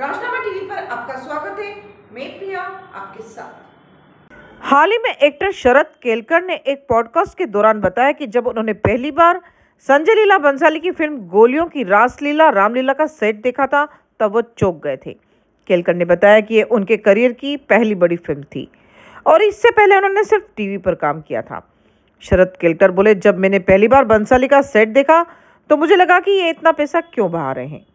TV पर आपका स्वागत है मैं प्रिया आपके साथ हाल ही में एक्टर शरद केलकर ने एक पॉडकास्ट के दौरान बताया कि जब उन्होंने पहली बार संजय लीला बंसाली की फिल्म गोलियों की रासलीला रामलीला का सेट देखा था तब वो चौक गए थे केलकर ने बताया कि ये उनके करियर की पहली बड़ी फिल्म थी और इससे पहले उन्होंने सिर्फ टीवी पर काम किया था शरद केलकर बोले जब मैंने पहली बार बंसाली का सेट देखा तो मुझे लगा कि ये इतना पैसा क्यों बहा रहे हैं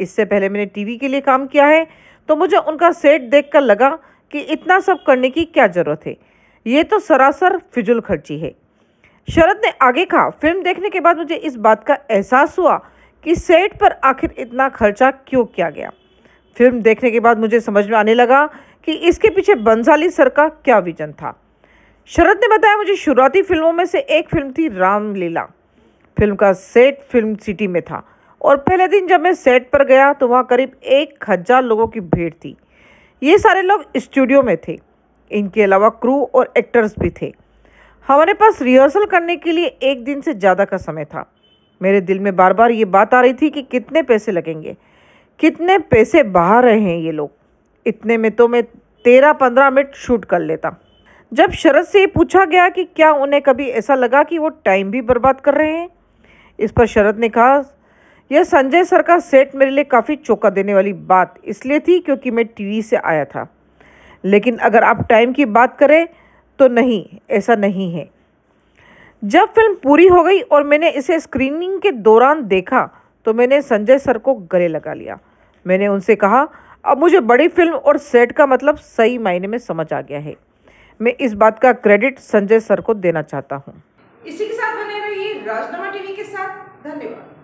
इससे पहले मैंने टीवी के लिए काम किया है तो मुझे उनका सेट देखकर लगा कि इतना सब करने की क्या ज़रूरत है ये तो सरासर फिजुल खर्ची है शरद ने आगे कहा फिल्म देखने के बाद मुझे इस बात का एहसास हुआ कि सेट पर आखिर इतना खर्चा क्यों किया गया फिल्म देखने के बाद मुझे समझ में आने लगा कि इसके पीछे बंसाली सर का क्या विजन था शरद ने बताया मुझे शुरुआती फिल्मों में से एक फिल्म थी रामलीला फिल्म का सेट फिल्म सिटी में था और पहले दिन जब मैं सेट पर गया तो वहाँ करीब एक हज़ार लोगों की भीड़ थी ये सारे लोग स्टूडियो में थे इनके अलावा क्रू और एक्टर्स भी थे हमारे पास रिहर्सल करने के लिए एक दिन से ज़्यादा का समय था मेरे दिल में बार बार ये बात आ रही थी कि कितने पैसे लगेंगे कितने पैसे बहा रहे हैं ये लोग इतने में तो मैं तेरह पंद्रह मिनट शूट कर लेता जब शरद से पूछा गया कि क्या उन्हें कभी ऐसा लगा कि वो टाइम भी बर्बाद कर रहे हैं इस पर शरद ने कहा यह संजय सर का सेट मेरे लिए काफ़ी चौका देने वाली बात इसलिए थी क्योंकि मैं टीवी से आया था लेकिन अगर आप टाइम की बात करें तो नहीं ऐसा नहीं है जब फिल्म पूरी हो गई और मैंने इसे स्क्रीनिंग के दौरान देखा तो मैंने संजय सर को गले लगा लिया मैंने उनसे कहा अब मुझे बड़ी फिल्म और सेट का मतलब सही मायने में समझ आ गया है मैं इस बात का क्रेडिट संजय सर को देना चाहता हूँ इसी के साथ बने रहिए राजनामा टीवी के साथ धन्यवाद